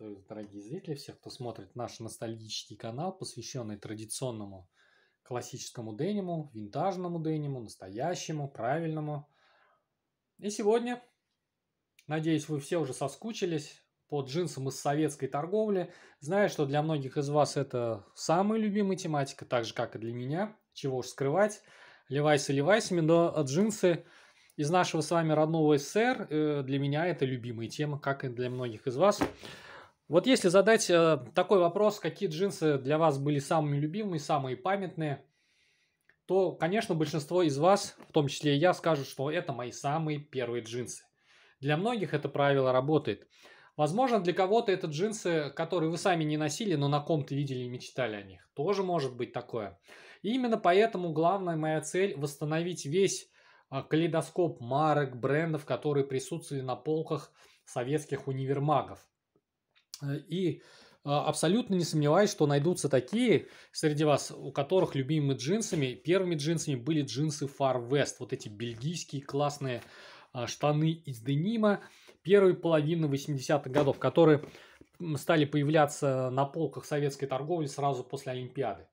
приветствую, дорогие зрители, всех, кто смотрит наш ностальгический канал, посвященный традиционному классическому дениму, винтажному дениму, настоящему, правильному. И сегодня, надеюсь, вы все уже соскучились по джинсам из советской торговли. Знаю, что для многих из вас это самая любимая тематика, так же, как и для меня. Чего уж скрывать. Левайсы левайсами, но джинсы из нашего с вами родного СССР. Э, для меня это любимая тема, как и для многих из вас. Вот если задать э, такой вопрос, какие джинсы для вас были самыми любимыми, самые памятные, то, конечно, большинство из вас, в том числе и я, скажут, что это мои самые первые джинсы. Для многих это правило работает. Возможно, для кого-то это джинсы, которые вы сами не носили, но на ком-то видели и мечтали о них. Тоже может быть такое. И именно поэтому главная моя цель – восстановить весь а, калейдоскоп марок, брендов, которые присутствовали на полках советских универмагов. Э, и а, абсолютно не сомневаюсь, что найдутся такие среди вас, у которых любимыми джинсами, первыми джинсами были джинсы Far West. Вот эти бельгийские классные а, штаны из денима первой половины 80-х годов, которые стали появляться на полках советской торговли сразу после Олимпиады.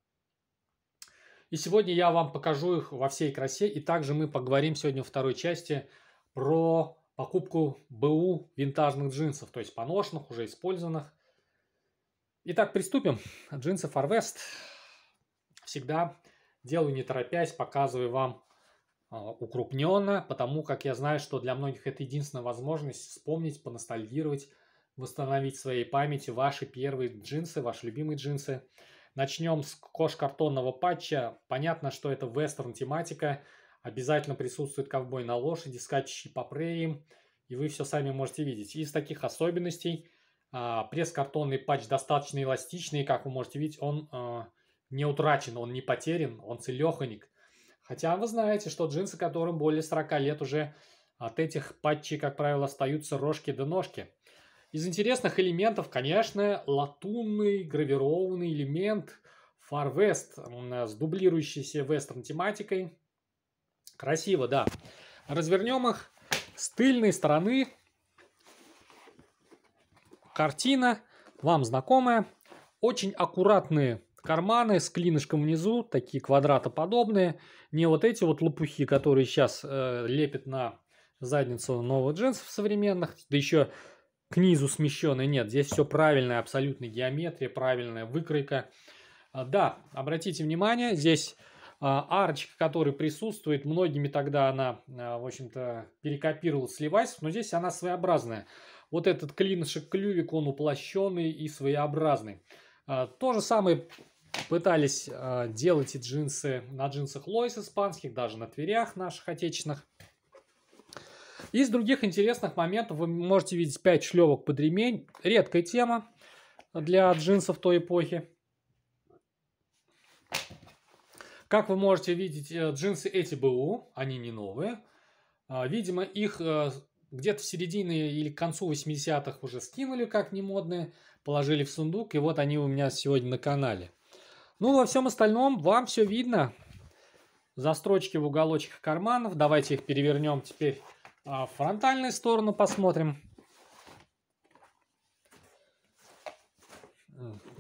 И сегодня я вам покажу их во всей красе, и также мы поговорим сегодня во второй части про покупку БУ винтажных джинсов, то есть поношенных, уже использованных. Итак, приступим. Джинсы Far West. Всегда делаю не торопясь, показываю вам а, укрупненно, потому как я знаю, что для многих это единственная возможность вспомнить, поностальгировать, восстановить в своей памяти ваши первые джинсы, ваши любимые джинсы. Начнем с кош-картонного патча. Понятно, что это вестерн-тематика. Обязательно присутствует ковбой на лошади, скачущий по прериям, и вы все сами можете видеть. Из таких особенностей а, пресс-картонный патч достаточно эластичный, как вы можете видеть, он а, не утрачен, он не потерян, он целеханик. Хотя вы знаете, что джинсы, которым более 40 лет уже от этих патчей, как правило, остаются рожки до ножки. Из интересных элементов, конечно, латунный гравированный элемент Far West с дублирующейся вестерн тематикой. Красиво, да. Развернем их с тыльной стороны. Картина вам знакомая. Очень аккуратные карманы с клинышком внизу, такие квадратоподобные. Не вот эти вот лопухи, которые сейчас э, лепят на задницу новых джинсов современных, да еще к низу смещенные. Нет, здесь все правильная абсолютная геометрия, правильная выкройка. А, да, обратите внимание, здесь а, арочка, которая присутствует, многими тогда она, а, в общем-то, перекопировалась с Levi's, но здесь она своеобразная. Вот этот клинышек клювик, он уплощенный и своеобразный. А, то же самое пытались делать и джинсы на джинсах Лойс испанских, даже на тверях наших отечественных. Из других интересных моментов вы можете видеть 5 шлевок под ремень. Редкая тема для джинсов той эпохи. Как вы можете видеть, э, джинсы эти БУ, они не новые. А, видимо, их э, где-то в середине или к концу 80-х уже скинули, как не модные, положили в сундук, и вот они у меня сегодня на канале. Ну, во всем остальном вам все видно. Застрочки в уголочках карманов. Давайте их перевернем теперь а, в фронтальную сторону, посмотрим.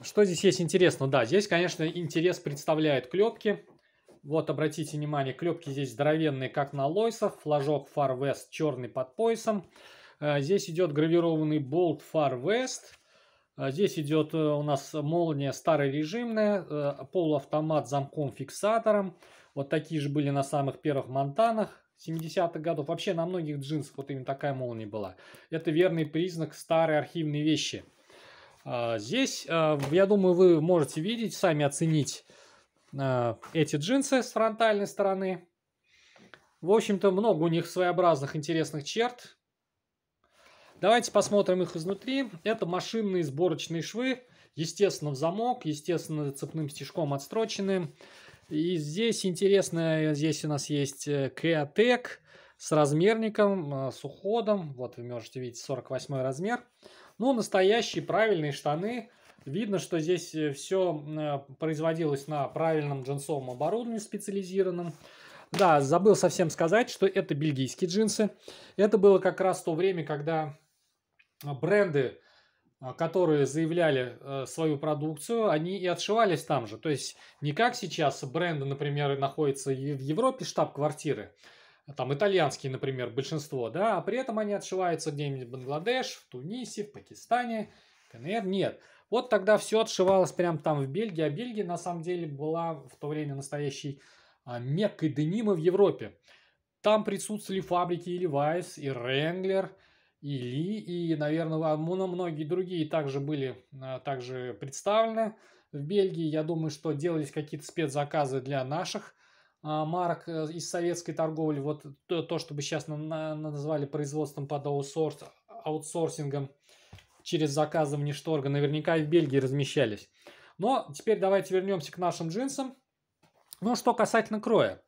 Что здесь есть интересно? Да, здесь, конечно, интерес представляют клепки. Вот, обратите внимание, клепки здесь здоровенные, как на Лойсов. Флажок Far West черный под поясом. Э, здесь идет гравированный болт Far West. Э, здесь идет э, у нас молния старый режимная, полуавтомат с замком-фиксатором. Вот такие же были на самых первых Монтанах 70-х годов. Вообще на многих джинсах вот именно такая молния была. Это верный признак старой архивной вещи. Здесь, я думаю, вы можете видеть, сами оценить Э, эти джинсы с фронтальной стороны. В общем-то, много у них своеобразных интересных черт. Давайте посмотрим их изнутри. Это машинные сборочные швы. Естественно, в замок, естественно, цепным стежком отстрочены. И здесь интересно, здесь у нас есть э, Креотек с размерником, э, с уходом. Вот вы можете видеть 48 размер. Ну, настоящие правильные штаны Видно, что здесь э, все э, производилось на правильном джинсовом оборудовании специализированном. Да, забыл совсем сказать, что это бельгийские джинсы. Это было как раз то время, когда э, бренды, которые заявляли свою продукцию, они и отшивались там же. То есть не как сейчас бренды, например, находятся в Европе штаб-квартиры, а там итальянские, например, большинство, да, а при этом они отшиваются где-нибудь в Бангладеш, в Тунисе, в Пакистане Бельгийской? Наверное, нет. Вот тогда все отшивалось прямо там в Бельгии, а Бельгия на самом деле была в то время настоящей а, меккой денима в Европе. Там присутствовали фабрики и Levi's, и Ренглер, и Ли, и, наверное, многие другие также были а, также представлены в Бельгии. Я думаю, что делались какие-то спецзаказы для наших а, марок э, из советской торговли. Вот то, то что бы сейчас назвали производством под аутсорс, аутсорсингом через заказы внешторга наверняка и в Бельгии размещались. Но теперь давайте вернемся к нашим джинсам. Ну, что касательно кроя.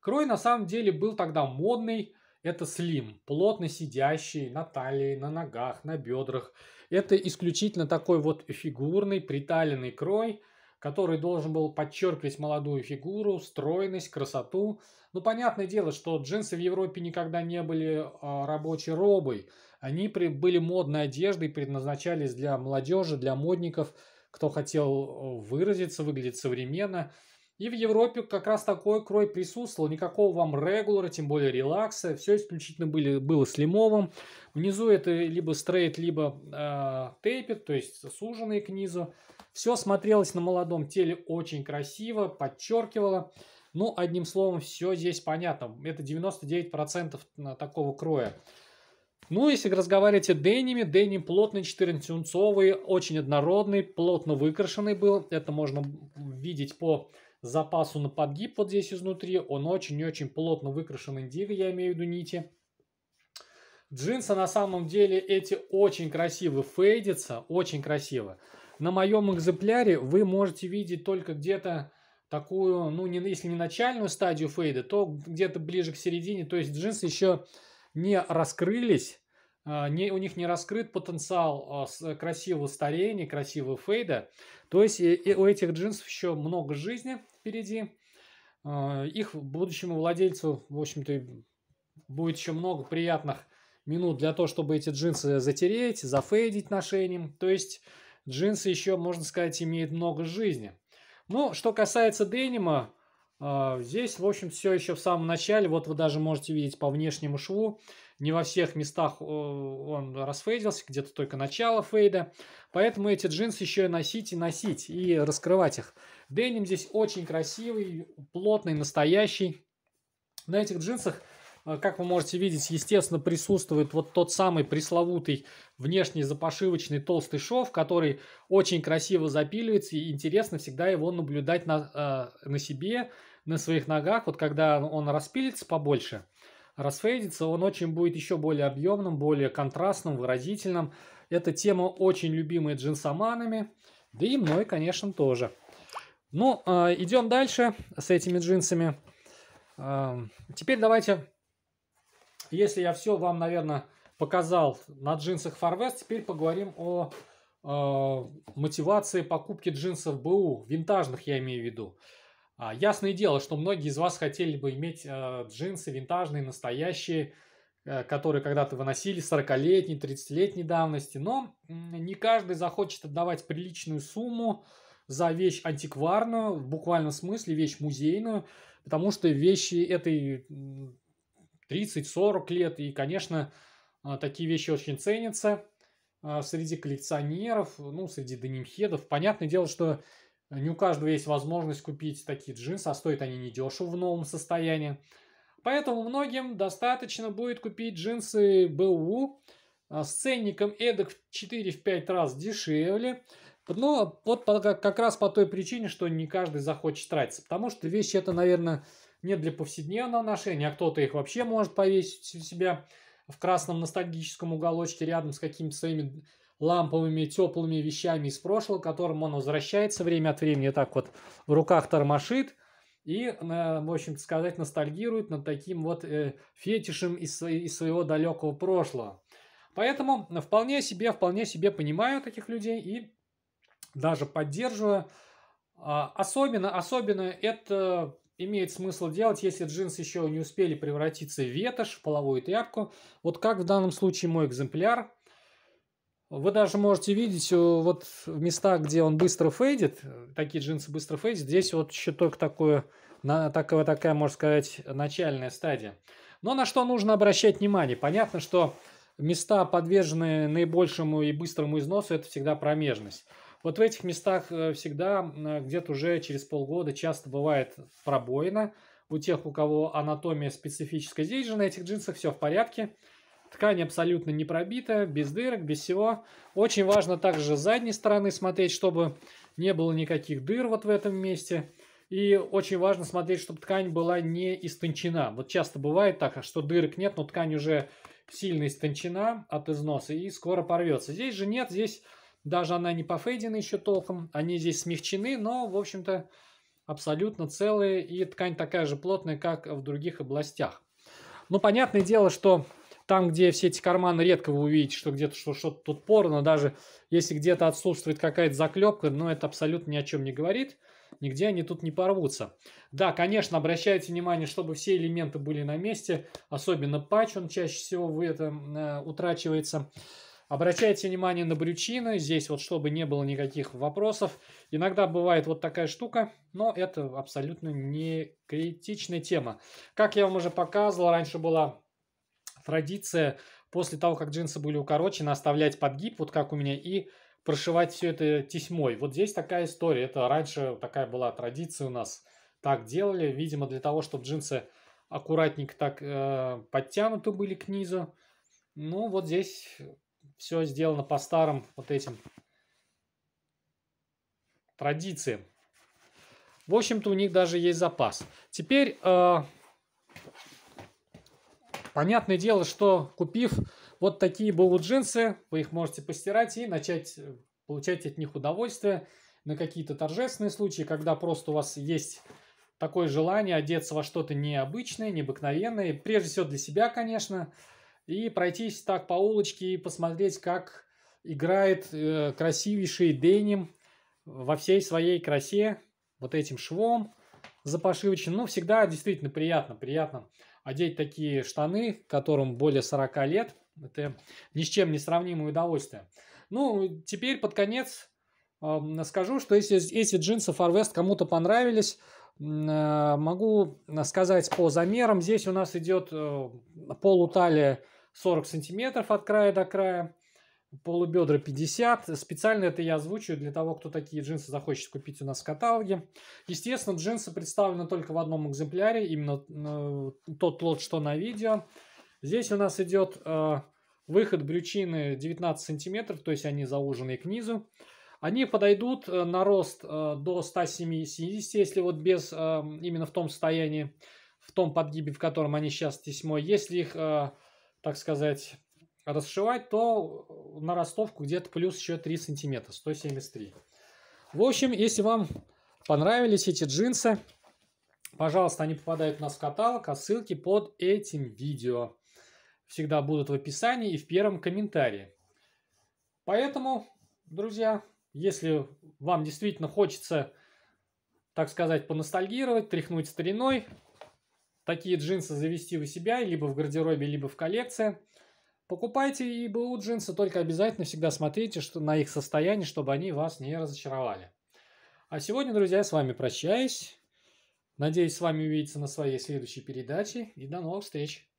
Крой на самом деле был тогда модный. Это слим, плотно сидящий на талии, на ногах, на бедрах. Это исключительно такой вот фигурный, приталенный крой – который должен был подчеркивать молодую фигуру, стройность, красоту. Ну, понятное дело, что джинсы в Европе никогда не были а, рабочей робой. Они при, были модной одеждой, предназначались для молодежи, для модников, кто хотел э, выразиться, выглядеть современно – и в Европе как раз такой крой присутствовал. Никакого вам регулара, тем более релакса. Все исключительно были, было с лимовым. Внизу это либо стрейт, либо э, а, тейпит, то есть суженные к низу. Все смотрелось на молодом теле очень красиво, подчеркивало. Ну, одним словом, все здесь понятно. Это 99% а, такого кроя. Ну, если разговаривать о дениме, деним плотный, 14 очень однородный, плотно выкрашенный был. Это можно видеть по запасу на подгиб вот здесь изнутри. Он очень-очень плотно выкрашен индиго, я имею в виду нити. Джинсы на самом деле эти очень красиво фейдятся, очень красиво. На моем экземпляре вы можете видеть только где-то такую, ну, не, если не начальную стадию фейда, то где-то ближе к середине. То есть джинсы еще не раскрылись, а, не, у них не раскрыт потенциал а, красивого старения, красивого фейда. То есть и, и у этих джинсов еще много жизни впереди. Э, их будущему владельцу, в общем-то, будет еще много приятных минут для того, чтобы эти джинсы затереть, зафейдить ношением. То есть джинсы еще, можно сказать, имеют много жизни. Ну, что касается денима, э, здесь, в общем, все еще в самом начале. Вот вы даже можете видеть по внешнему шву не во всех местах э, он расфейдился, где-то только начало фейда. Поэтому эти джинсы еще и носить и носить, и раскрывать их. Деним здесь очень красивый, плотный, настоящий. На этих джинсах э, как вы можете видеть, естественно, присутствует вот тот самый пресловутый внешний запошивочный толстый шов, который очень красиво запиливается, и интересно всегда его наблюдать на, э, на себе, на своих ногах, вот когда он распилится побольше – расфейдится, он очень будет еще более объемным, более контрастным, выразительным. Эта тема очень любимая джинсоманами, да и мной, конечно, тоже. Ну, а, идем дальше с этими джинсами. А, теперь давайте, если я все вам, наверное, показал на джинсах Farvest, теперь поговорим о а, мотивации покупки джинсов БУ, винтажных я имею в виду. А, ясное дело, что многие из вас хотели бы иметь э, джинсы винтажные, настоящие, э, которые когда-то выносили 40-летней, 30-летней давности, но не каждый захочет отдавать приличную сумму за вещь антикварную, в буквальном смысле вещь музейную, потому что вещи этой 30-40 лет, и, конечно, э, такие вещи очень ценятся э, среди коллекционеров, ну, среди денимхедов. Понятное дело, что не у каждого есть возможность купить такие джинсы, а стоят они недешево в новом состоянии. Поэтому многим достаточно будет купить джинсы БУ а, с ценником эдак в 4-5 раз дешевле. Но вот как раз по той причине, что не каждый захочет тратиться. Потому что вещи это, наверное, не для повседневного ношения, а кто-то их вообще может повесить у себя в красном ностальгическом уголочке рядом с какими-то своими ламповыми теплыми вещами из прошлого, к которым он возвращается время от времени, так вот в руках тормошит и, э, в общем то сказать, ностальгирует над таким вот э, фетишем из, из своего далекого прошлого. Поэтому вполне себе, вполне себе понимаю таких людей и даже поддерживаю. А, особенно, особенно это имеет смысл делать, если джинсы еще не успели превратиться в ветошь, в половую тряпку. Вот как в данном случае мой экземпляр – вы даже можете видеть э, вот в местах, где он быстро фейдит, э, такие джинсы быстро фейдят, здесь вот еще только такое, на, такая, такая, можно сказать, начальная стадия. Но на что нужно обращать внимание? Понятно, что места, подверженные наибольшему и быстрому износу, это всегда промежность. Вот в этих местах э, всегда где-то уже через полгода часто бывает пробоина. У тех, у кого анатомия специфическая, здесь же на этих джинсах все в порядке. Ткань абсолютно не пробита, без дырок, без всего. Очень важно также с задней стороны смотреть, чтобы не было никаких дыр вот в этом месте. И очень важно смотреть, чтобы ткань была не истончена. Вот часто бывает так, что дырок нет, но ткань уже сильно истончена от износа и скоро порвется. Здесь же нет, здесь даже она не пофейдена еще толком. Они здесь смягчены, но, в общем-то, абсолютно целые. И ткань такая же плотная, как в других областях. Ну, понятное дело, что там, где все эти карманы, редко вы увидите, что где-то что, что-то тут порно, даже если где-то отсутствует какая-то заклепка, но ну, это абсолютно ни о чем не говорит, нигде они тут не порвутся. Да, конечно, обращайте внимание, чтобы все элементы были на месте, особенно патч, он чаще всего в этом э, утрачивается. Обращайте внимание на брючины, здесь вот чтобы не было никаких вопросов. Иногда бывает вот такая штука, но это абсолютно не критичная тема. Как я вам уже показывал, раньше была традиция после того, как джинсы были укорочены, оставлять подгиб, вот как у меня, и прошивать все это тесьмой. Вот здесь такая история. Это раньше такая была традиция у нас. Так делали, видимо, для того, чтобы джинсы аккуратненько так э, подтянуты были к низу. Ну, вот здесь все сделано по старым вот этим традициям. В общем-то, у них даже есть запас. Теперь... Э, Понятное дело, что купив вот такие болу джинсы, вы их можете постирать и начать э, получать от них удовольствие на какие-то торжественные случаи, когда просто у вас есть такое желание одеться во что-то необычное, необыкновенное, прежде всего для себя, конечно, и пройтись так по улочке и посмотреть, как играет э, красивейший деним во всей своей красе, вот этим швом запашивочным. Ну, всегда действительно приятно, приятно одеть такие штаны, которым более 40 лет, это ни с чем не сравнимое удовольствие. Ну, теперь под конец эм, скажу, что если эти джинсы Far West кому-то понравились, э, могу сказать по замерам. Здесь у нас идет э, полуталия 40 сантиметров от края до края полубедра 50. Специально это я озвучиваю для того, кто такие джинсы захочет купить у нас в каталоге. Естественно, джинсы представлены только в одном экземпляре, именно э, тот лот, что на видео. Здесь у нас идет э, выход брючины 19 сантиметров, то есть они заужены к низу. Они подойдут э, на рост э, до 170, если вот без э, именно в том состоянии, в том подгибе, в котором они сейчас тесьмой. Если их, так сказать, расшивать, то э, на ростовку где-то плюс еще 3 сантиметра, 173. В общем, если вам понравились эти джинсы, пожалуйста, они попадают у нас в каталог, а ссылки под этим видео всегда будут в описании и в первом комментарии. Поэтому, друзья, если вам действительно хочется, так сказать, поностальгировать, тряхнуть стариной, такие джинсы завести у себя, либо в гардеробе, либо в коллекции – Покупайте ИБУ джинсы, только обязательно всегда смотрите что, на их состояние, чтобы они вас не разочаровали. А сегодня, друзья, я с вами прощаюсь. Надеюсь, с вами увидеться на своей следующей передаче. И до новых встреч!